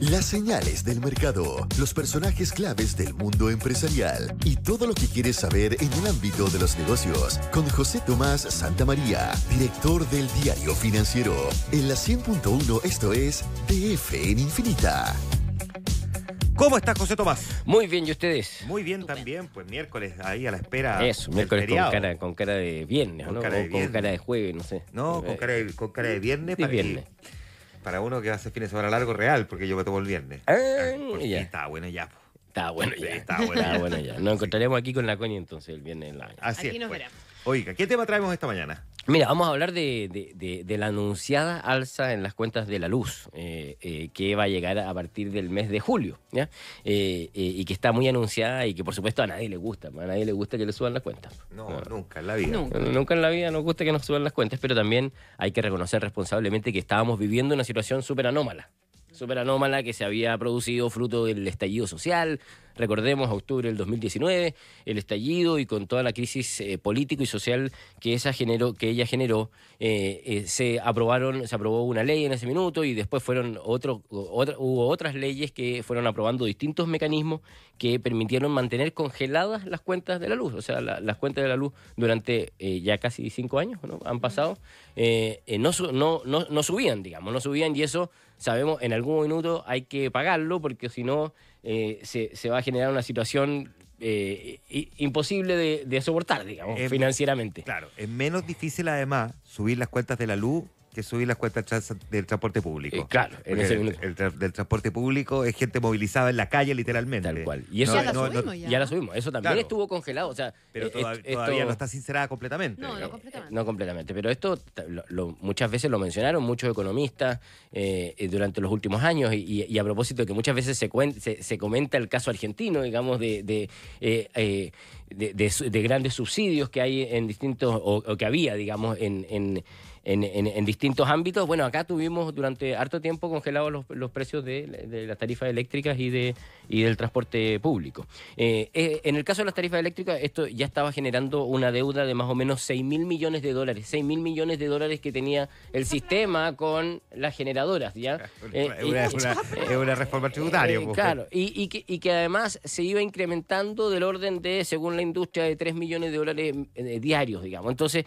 Las señales del mercado, los personajes claves del mundo empresarial y todo lo que quieres saber en el ámbito de los negocios con José Tomás Santamaría, director del diario financiero. En la 100.1 esto es DF en Infinita. ¿Cómo está José Tomás? Muy bien, ¿y ustedes? Muy bien también, pues miércoles ahí a la espera. Eso, miércoles con cara, con cara de viernes, con ¿no? Cara de Con cara de jueves, no sé. No, con cara de, viernes. viernes para uno que hace fines de semana largo real, porque yo me tomo el viernes. Ah, ah, ya. Está bueno ya. Está bueno ya. Está bueno, ya. Nos encontraremos aquí con la coña entonces el viernes en la mañana. Así aquí nos pues. veremos. Oiga, ¿qué tema traemos esta mañana? Mira, vamos a hablar de, la anunciada alza en las cuentas de la luz eh, eh, que va a llegar a partir del mes de julio, eh, y que está muy anunciada y que por supuesto a nadie le gusta, a nadie le gusta que le suban las cuentas. No, ah. nunca en la vida. Nunca. nunca. en la vida nos gusta que nos suban las cuentas, pero también hay que reconocer responsablemente que estábamos viviendo una situación súper anómala súper anómala que se había producido fruto del estallido social. Recordemos octubre del 2019, el estallido y con toda la crisis política eh, político y social que, esa generó, que ella generó, eh, eh, se aprobaron, se aprobó una ley en ese minuto y después fueron hubo otras leyes que fueron aprobando distintos mecanismos que permitieron mantener congeladas las cuentas de la luz. O sea, las cuentas de la luz durante eh, ya casi cinco años ¿no? han pasado, eh, eh, no, no, no, subían, digamos, no subían y eso sabemos en algún minuto hay que pagarlo porque si no se, va a generar una situación imposible de, soportar, digamos, financieramente. Claro, es menos difícil además subir las cuentas de la luz que subir las cuentas del transporte público. Eh, claro, en el, del transporte público es gente movilizada en la calle, literalmente. Tal cual. Y eso, ya, la subimos, ya. subimos Eso también estuvo congelado. pero eh, todavía no está sincerada completamente. No, no eh, completamente. No completamente. Pero esto muchas veces lo mencionaron muchos economistas durante los últimos años. Y, a propósito de que muchas veces se, se, comenta el caso argentino, digamos, de. grandes subsidios que hay en distintos, o, que había, digamos, en en, distintos ámbitos. Bueno, acá tuvimos durante harto tiempo congelados los, precios de, las tarifas eléctricas y, de, y del transporte público. Eh, eh, en el caso de las tarifas eléctricas, esto ya estaba generando una deuda de más o menos 6.000 mil millones de dólares, 6.000 mil millones de dólares que tenía el sistema con las generadoras, ¿ya? Eh, una, reforma tributaria. Pues, pues. claro, y, y, que, y que además se iba incrementando del orden de, según la industria, de 3 millones de dólares diarios, digamos. Entonces,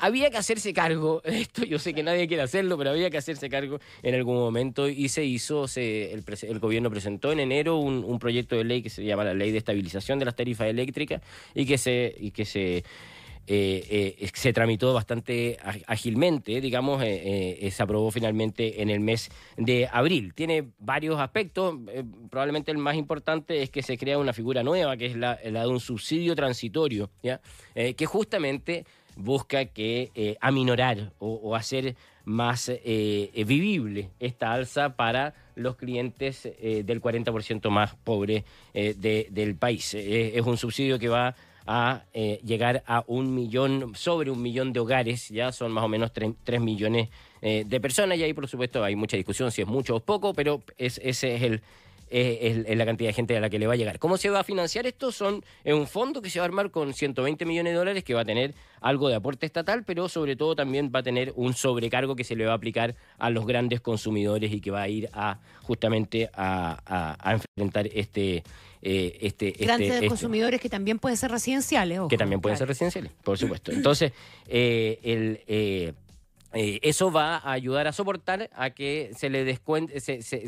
había que hacerse cargo de esto. Yo sé que nadie quiere hacerlo, pero había que hacerse cargo en algún momento y se hizo. Se, el, gobierno presentó en enero un, proyecto de ley que se llama la Ley de Estabilización de las Tarifas Eléctricas y que se. Y que se eh, eh, se tramitó bastante ágilmente, digamos, eh, se aprobó finalmente en el mes de abril. Tiene varios aspectos, probablemente el más importante es que se crea una figura nueva, que es la, la de un subsidio transitorio, ¿ya? que justamente busca que eh, aminorar o, hacer más eh, eh, vivible esta alza para los clientes del 40% más pobre del país. es un subsidio que va a llegar a un millón, sobre un millón de hogares, ya son más o menos 3, millones de personas y ahí por supuesto hay mucha discusión si es mucho o poco, pero es, ese es el, es, la cantidad de gente a la que le va a llegar. ¿Cómo se va a financiar esto? Son, un fondo que se va a armar con 120 millones de dólares que va a tener algo de aporte estatal, pero sobre todo también va a tener un sobrecargo que se le va a aplicar a los grandes consumidores y que va a ir a justamente a, enfrentar este, eh, este, este grandes este consumidores que también pueden ser residenciales. que también pueden ser residenciales, por supuesto. Entonces, eh, el, eh, eh, eso va a ayudar a soportar a que se le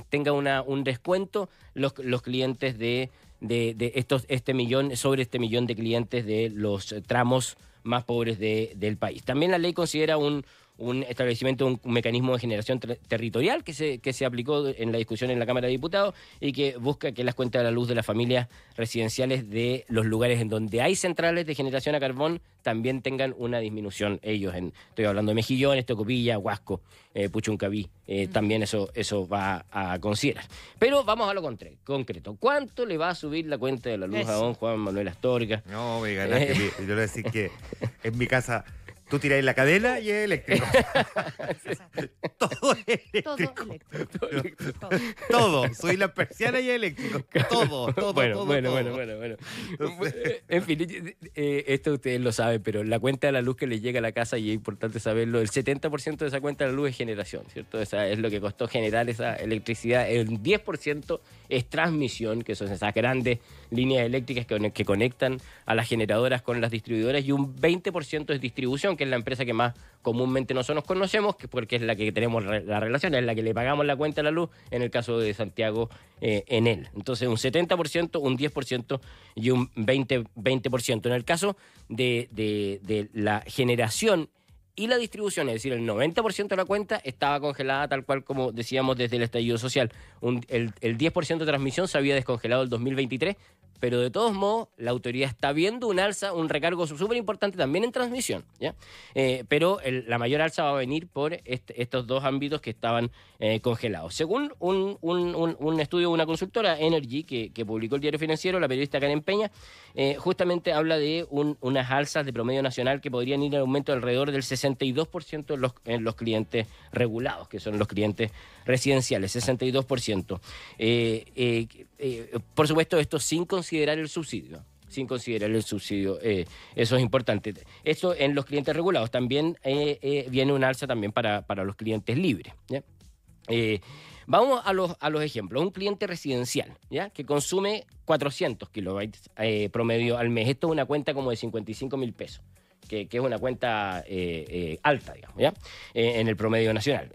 tenga una, un descuento los, los clientes de, de, estos, este millón, sobre este millón de clientes de los tramos más pobres del país. También la ley considera un, un establecimiento, un mecanismo de generación territorial que se, que se aplicó en la discusión en la Cámara de Diputados y que busca que las cuentas de la luz de las familias residenciales de los lugares en donde hay centrales de generación a carbón también tengan una disminución ellos. En, estoy hablando de Mejillones, Tocopilla, Huasco, eh, Puchuncaví, eh, también eso, eso va a considerar. Pero vamos a lo concreto. ¿Cuánto le va a subir la cuenta de la luz a don Juan Manuel Astorga? No, me eh. Yo le decir que en mi casa Tú tiráis la cadena y es eléctrico. todo eléctrico. Todo eléctrico. Todo. Eléctrico. todo. la persiana y es eléctrico. Todo, todo, todo, bueno, bueno, bueno, bueno, eh, En fin, eh, eh, esto ustedes lo saben, pero la cuenta de la luz que les llega a la casa, y es importante saberlo, el 70% de esa cuenta de la luz es generación, ¿cierto? Esa es lo que costó generar esa electricidad. El 10% es transmisión, que son esas grandes líneas eléctricas que, conectan a las generadoras con las distribuidoras y un 20% es distribución, que es la empresa que más comúnmente nosotros conocemos, porque es la que tenemos la relación, es la que le pagamos la cuenta a la luz, en el caso de Santiago, eh, en él. Entonces, un 70%, un 10% y un 20%. 20%. En el caso de, la generación y la distribución, es decir, el 90% de la cuenta estaba congelada tal cual como decíamos desde el estallido social. el, el, 10% de transmisión se había descongelado el 2023, pero de todos modos la autoridad está viendo un alza, un recargo súper importante también en transmisión, ¿ya? Eh, pero la mayor alza va a venir por estos dos ámbitos que estaban eh, congelados. Según un, estudio de una consultora, Energy, que, publicó el diario financiero, la periodista Karen Peña, eh, justamente habla de unas alzas de promedio nacional que podrían ir al aumento alrededor del 62% en los clientes regulados, que son los clientes residenciales, 62%. Eh, por supuesto, esto sin considerar el subsidio sin considerar el subsidio. Eh, eso es importante. Esto en los clientes regulados. También eh, viene un alza también para, los clientes libres. vamos a los, ejemplos. Un cliente residencial ¿ya? que consume 400 kilobytes promedio al mes. Esto es una cuenta como de 55 mil pesos. Que, que, es una cuenta alta, digamos, en el promedio nacional.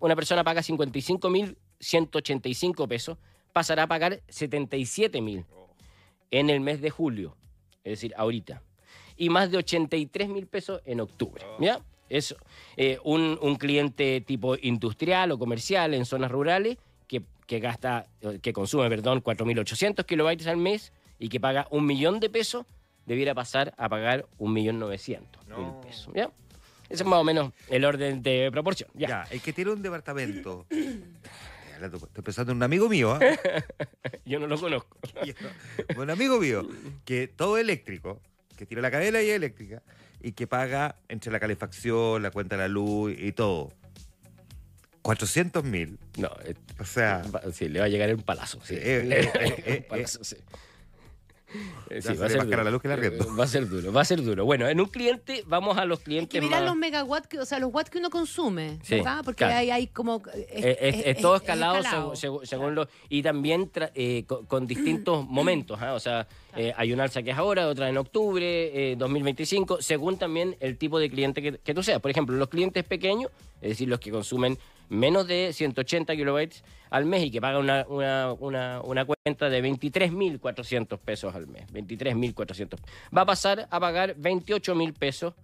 una persona paga 55 mil 185 pesos pasará a pagar 77 mil en el mes de julio, es decir, ahorita, y más de 83 mil pesos en octubre. Oh. ¿Ya? Es eh, un, cliente tipo industrial o comercial en zonas rurales que, gasta, eh, que consume, perdón, 4.800 kilobytes al mes y que paga un millón de pesos, debiera pasar a pagar un millón novecientos pesos. ¿ya? Ese es más o menos el orden de proporción. ya el que tiene un departamento estoy pensando en un amigo mío. ¿ah? Yo no lo conozco. un amigo mío, que todo eléctrico, que tira la cadena y es eléctrica, y que paga entre la calefacción, la cuenta de la luz y todo. 400 mil. No, eh, o sea. Sí, le va a llegar un palazo. Sí. Eh, eh, un palazo, sí. Eh, va a ser la luz que la eh, Va a ser duro, va a ser duro. Bueno, en un cliente, vamos a los clientes. Y que los megawatts, o sea, los watts que uno consume, Porque hay, como. Eh, es, todo escalado, Según, los. Y también con, distintos momentos, ¿ah? O sea, hay un alza que es ahora, otra en octubre, 2025, según también el tipo de cliente que tú seas. Por ejemplo, los clientes pequeños, es decir, los que consumen menos de 180 kilobytes al mes y que paga una, una, una, cuenta de 23.400 pesos al mes. 23.400. Va a pasar a pagar 28.000 pesos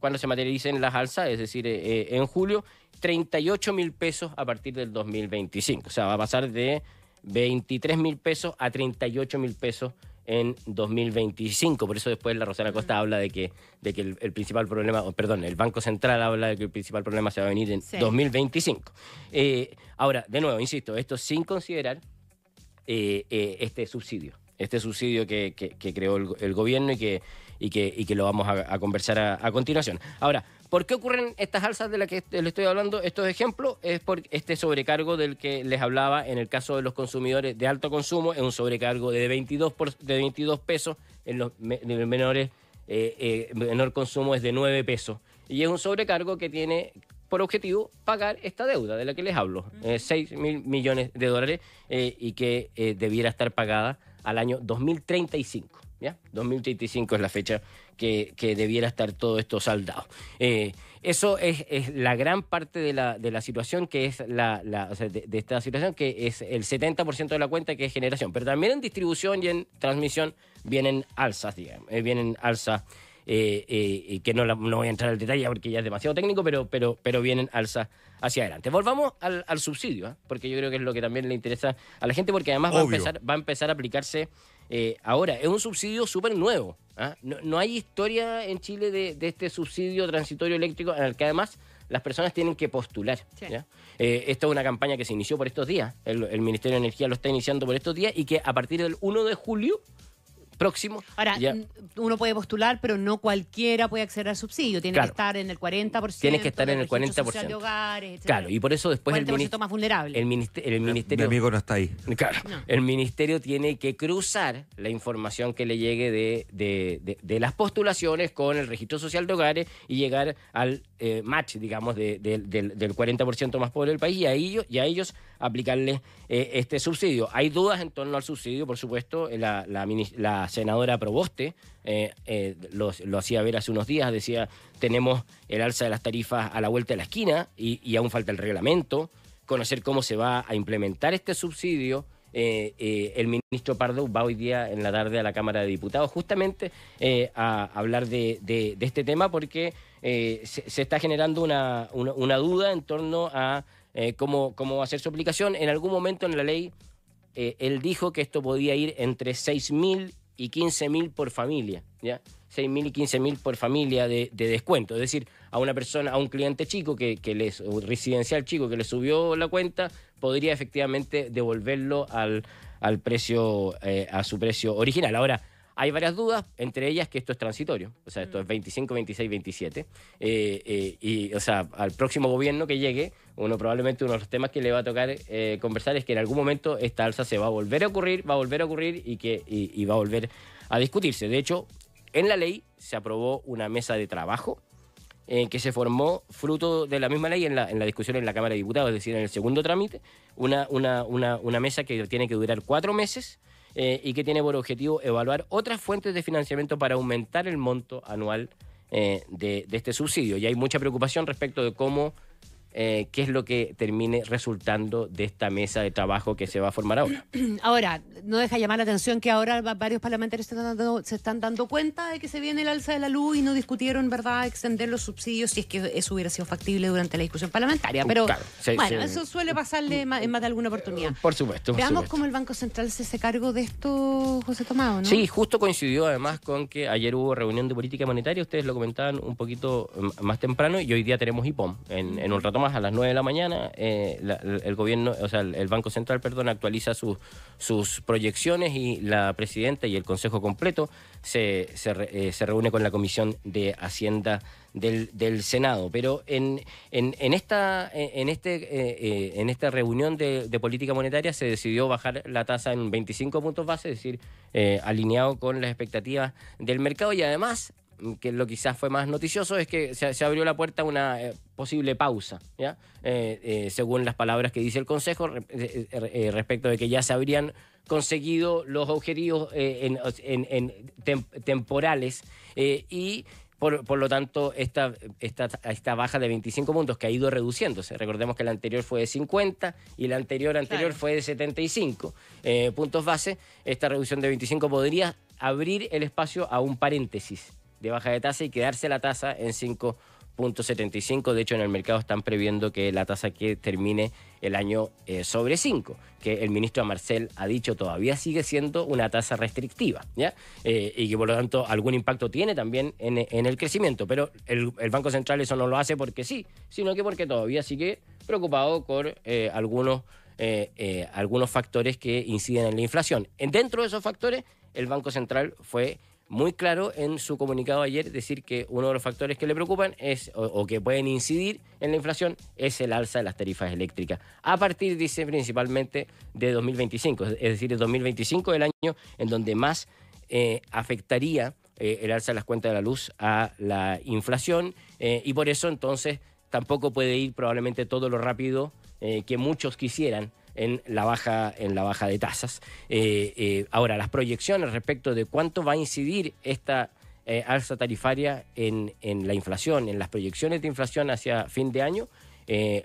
cuando se materialicen las alzas, es decir, eh, eh, en julio, 38.000 pesos a partir del 2025. O sea, va a pasar de 23.000 pesos a 38.000 mil pesos en 2025. Por eso después la Rosana Costa habla de que, de que el, principal problema, perdón, el Banco Central habla de que el principal problema se va a venir en 2025. Eh, ahora, de nuevo, insisto, esto sin considerar eh, eh, este subsidio, este subsidio que, que, creó el, gobierno y que, y, que, lo vamos a, conversar a, a continuación. Ahora, ¿Por qué ocurren estas alzas de las que le estoy hablando? Estos ejemplos es por este sobrecargo del que les hablaba en el caso de los consumidores de alto consumo, es un sobrecargo de 22, pesos, en los, menores, eh, eh, menor consumo es de 9 pesos. Y es un sobrecargo que tiene por objetivo pagar esta deuda de la que les hablo, 6 eh, mil millones de dólares y que debiera estar pagada al año 2035. ¿ya? 2035 es la fecha que, debiera estar todo esto saldado. Eh, eso es, la gran parte de la, situación que es la, de, esta situación que es el 70% de la cuenta que es generación, pero también en distribución y en transmisión vienen alzas, digamos, eh, vienen alzas eh, que no, voy a entrar al detalle porque ya es demasiado técnico, pero, pero, vienen alzas hacia adelante. Volvamos al, subsidio, porque yo creo que es lo que también le interesa a la gente, porque además va a empezar a aplicarse eh, ahora, es un subsidio súper nuevo. ¿ah? No, hay historia en Chile de, este subsidio transitorio eléctrico en el que además las personas tienen que postular. Eh, esta es una campaña que se inició por estos días. El, el, Ministerio de Energía lo está iniciando por estos días y que a partir del 1 de julio próximo. Ahora, uno puede postular, pero no cualquiera puede acceder al subsidio. Tiene que estar en el 40%. Tienes que estar en el 40%. De hogares, claro, y por eso después el, más vulnerable. el, ministerio, el ministerio... Mi amigo no está ahí. El ministerio tiene que cruzar la información que le llegue de, de, las postulaciones con el registro social de hogares y llegar al eh, match, digamos, de, del, 40% más pobre del país y a ellos, y a ellos aplicarles eh, este subsidio. Hay dudas en torno al subsidio, por supuesto, eh, la, la, la senadora Proboste eh, eh, lo, hacía ver hace unos días, decía, tenemos el alza de las tarifas a la vuelta de la esquina y, aún falta el reglamento, conocer cómo se va a implementar este subsidio. Eh, el ministro Pardo va hoy día en la tarde a la Cámara de Diputados justamente a hablar de, este tema porque se, está generando una, duda en torno a cómo, cómo va a su aplicación. En algún momento en la ley él dijo que esto podía ir entre 6.000 y mil por familia, ¿ya? mil y mil por familia de, descuento. Es decir, a una persona, a un cliente chico que, que les, residencial chico que le subió la cuenta, podría efectivamente devolverlo al, al precio, eh, a su precio original. Ahora, hay varias dudas, entre ellas que esto es transitorio, o sea, esto es 25, 26, 27. y, o sea, al próximo gobierno que llegue, uno probablemente uno de los temas que le va a tocar eh, conversar es que en algún momento esta alza se va a volver a ocurrir, va a volver a ocurrir y, que, y, va a volver a discutirse. De hecho, en la ley se aprobó una mesa de trabajo eh, que se formó fruto de la misma ley en la, en la, discusión en la Cámara de Diputados, es decir, en el segundo trámite, una, una, una, una mesa que tiene que durar cuatro meses eh, y que tiene por objetivo evaluar otras fuentes de financiamiento para aumentar el monto anual eh, de, este subsidio. Y hay mucha preocupación respecto de cómo eh, qué es lo que termine resultando de esta mesa de trabajo que se va a formar ahora. Ahora, no deja llamar la atención que ahora varios parlamentarios se están dando, cuenta de que se viene el alza de la luz y no discutieron, ¿verdad?, extender los subsidios si es que eso hubiera sido factible durante la discusión parlamentaria. Uh, Pero bueno, eso suele pasarle en más de alguna oportunidad. Por supuesto. Veamos cómo el Banco Central se hace cargo de esto, José Tomado, ¿no? Sí, justo coincidió además con que ayer hubo reunión de política monetaria, ustedes lo comentaban un poquito mm, más temprano, y hoy día tenemos IPOM en, un rato a las 9 de la mañana, eh, el gobierno, o sea, el Banco Central, perdón, actualiza sus, sus proyecciones y la presidenta y el consejo completo se, se, eh, reúne con la Comisión de Hacienda del, Senado. Pero en, en, esta, en, este, eh, en esta reunión de, de, política monetaria se decidió bajar la tasa en 25 puntos base, es decir, alineado con las expectativas del mercado y además que lo quizás fue más noticioso, es que se, abrió la puerta a una eh, posible pausa, ¿ya? Eh, eh, según las palabras que dice el Consejo respecto de que ya se habrían conseguido los objetivos temporales y por, lo tanto, esta, esta, baja de 25 puntos que ha ido reduciéndose. Recordemos que la anterior fue de 50 y la anterior anterior fue de 75 puntos base. Esta reducción de 25 podría abrir el espacio a un paréntesis de baja de tasa y quedarse la tasa en 5.75. De hecho, en el mercado están previendo que la tasa que termine el año eh, sobre 5, que el ministro Marcel ha dicho todavía sigue siendo una tasa restrictiva, ¿ya? Eh, y que por lo tanto algún impacto tiene también en, el crecimiento, pero el, Banco Central eso no lo hace porque sí, sino que porque todavía sigue preocupado por eh, algunos, algunos factores que inciden en la inflación. Dentro de esos factores, el Banco Central fue muy claro en su comunicado ayer decir que uno de los factores que le preocupan es o, que pueden incidir en la inflación es el alza de las tarifas eléctricas. A partir, dice, principalmente de 2025, es decir, el 2025 el año en donde más eh, afectaría eh, el alza de las cuentas de la luz a la inflación eh, y por eso entonces tampoco puede ir probablemente todo lo rápido que muchos quisieran en la baja, en la baja de tasas. Eh, eh, ahora, las proyecciones respecto de cuánto va a incidir esta eh, alza tarifaria en, la inflación, en las proyecciones de inflación hacia fin de año,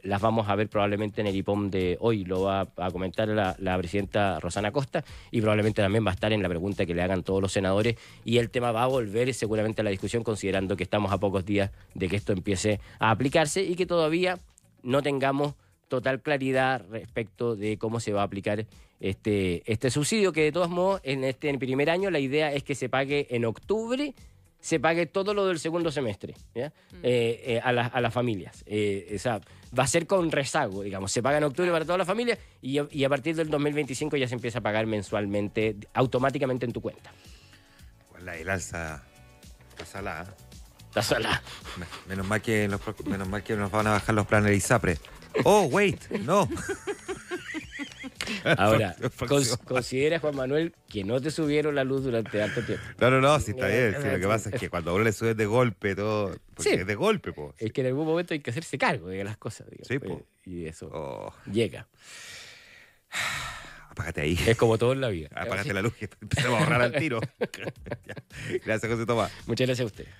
las vamos a ver probablemente en el IPOM de hoy, lo va a comentar la, presidenta Rosana Costa y probablemente también va a estar en la pregunta que le hagan todos los senadores y el tema va a volver seguramente a la discusión considerando que estamos a pocos días de que esto empiece a aplicarse y que todavía no tengamos total claridad respecto de cómo se va a aplicar este, este subsidio, que de todos modos en este en primer año la idea es que se pague en octubre, se pague todo lo del segundo semestre mm. eh, eh, a, las familias. Eh, va a ser con rezago, digamos, se paga en octubre para todas las familias y, a partir del 2025 ya se empieza a pagar mensualmente, automáticamente en tu cuenta. La el alza, la salada. menos mal que nos van a bajar los planes de ISAPRE. Oh, wait, no. Ahora, considera Juan Manuel que no te subieron la luz durante harto tiempo. No, no, no, sí está bien. lo que pasa es que cuando uno le sube de golpe todo, porque sí. es de golpe, po. Es que en algún momento hay que hacerse cargo de las cosas, digamos, Sí, po. Eh, y eso oh. llega. Apágate ahí. Es como todo en la vida. Apágate la luz y empezamos a ahorrar al tiro. gracias, José Tomás. Muchas gracias a usted.